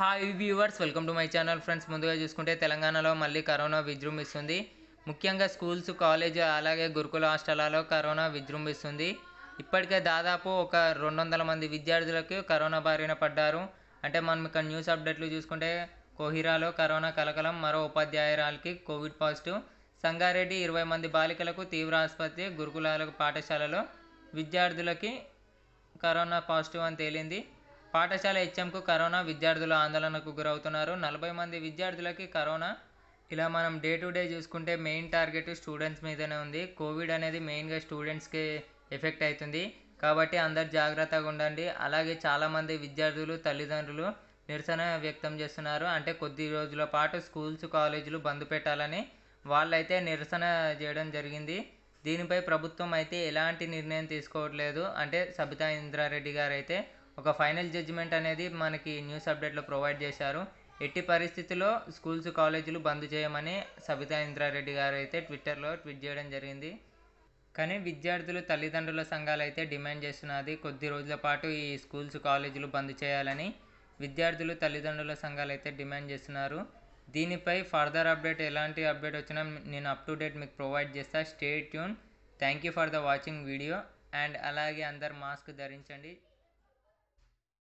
hi viewers welcome to my channel friends ముందుగా చూసుకుంటే తెలంగాణలో మళ్ళీ కరోనా విజృంభిస్తుంది ముఖ్యంగా స్కూల్స్ కాలేజ్ అలాగే గురుకుల హాస్టలాల్లో కరోనా విజృంభిస్తుంది ఇప్పటికే దాదాపు ఒక రెండు వందల మంది విద్యార్థులకు కరోనా బారిన పడ్డారు అంటే మనం ఇక్కడ న్యూస్ అప్డేట్లు చూసుకుంటే కోహిరాలో కరోనా కలకలం మరో ఉపాధ్యాయురాలకి కోవిడ్ పాజిటివ్ సంగారెడ్డి ఇరవై మంది బాలికలకు తీవ్ర ఆసుపత్రి గురుకులాలకు పాఠశాలలో విద్యార్థులకి కరోనా పాజిటివ్ అని తేలింది పాఠశాల హెచ్ఎంకు కరోనా విద్యార్థులు ఆందోళనకు గురవుతున్నారు నలభై మంది విద్యార్థులకి కరోనా ఇలా మనం డే టు డే చూసుకుంటే మెయిన్ టార్గెట్ స్టూడెంట్స్ మీదనే ఉంది కోవిడ్ అనేది మెయిన్గా స్టూడెంట్స్కి ఎఫెక్ట్ అవుతుంది కాబట్టి అందరు జాగ్రత్తగా ఉండండి అలాగే చాలామంది విద్యార్థులు తల్లిదండ్రులు నిరసన వ్యక్తం చేస్తున్నారు అంటే కొద్ది రోజుల పాటు స్కూల్స్ కాలేజీలు బంద్ పెట్టాలని వాళ్ళైతే నిరసన చేయడం జరిగింది దీనిపై ప్రభుత్వం అయితే ఎలాంటి నిర్ణయం తీసుకోవట్లేదు అంటే సబితా ఇంద్రారెడ్డి గారు అయితే ఒక ఫైనల్ జడ్జిమెంట్ అనేది మనకి న్యూస్ అప్డేట్లో ప్రొవైడ్ చేశారు ఎట్టి పరిస్థితుల్లో స్కూల్స్ కాలేజీలు బంద్ చేయమని సబితా ఇంద్రారెడ్డి గారు అయితే ట్విట్టర్లో ట్వీట్ చేయడం జరిగింది కానీ విద్యార్థులు తల్లిదండ్రుల సంఘాలు అయితే డిమాండ్ చేస్తున్నది కొద్ది రోజుల పాటు ఈ స్కూల్స్ కాలేజీలు బంద్ చేయాలని విద్యార్థులు తల్లిదండ్రుల సంఘాలు అయితే డిమాండ్ చేస్తున్నారు దీనిపై ఫర్దర్ అప్డేట్ ఎలాంటి అప్డేట్ వచ్చినా నేను అప్ టు డేట్ మీకు ప్రొవైడ్ చేస్తా stay tune thank you for the watching video and అలాగే అందరు మాస్క్ ధరించండి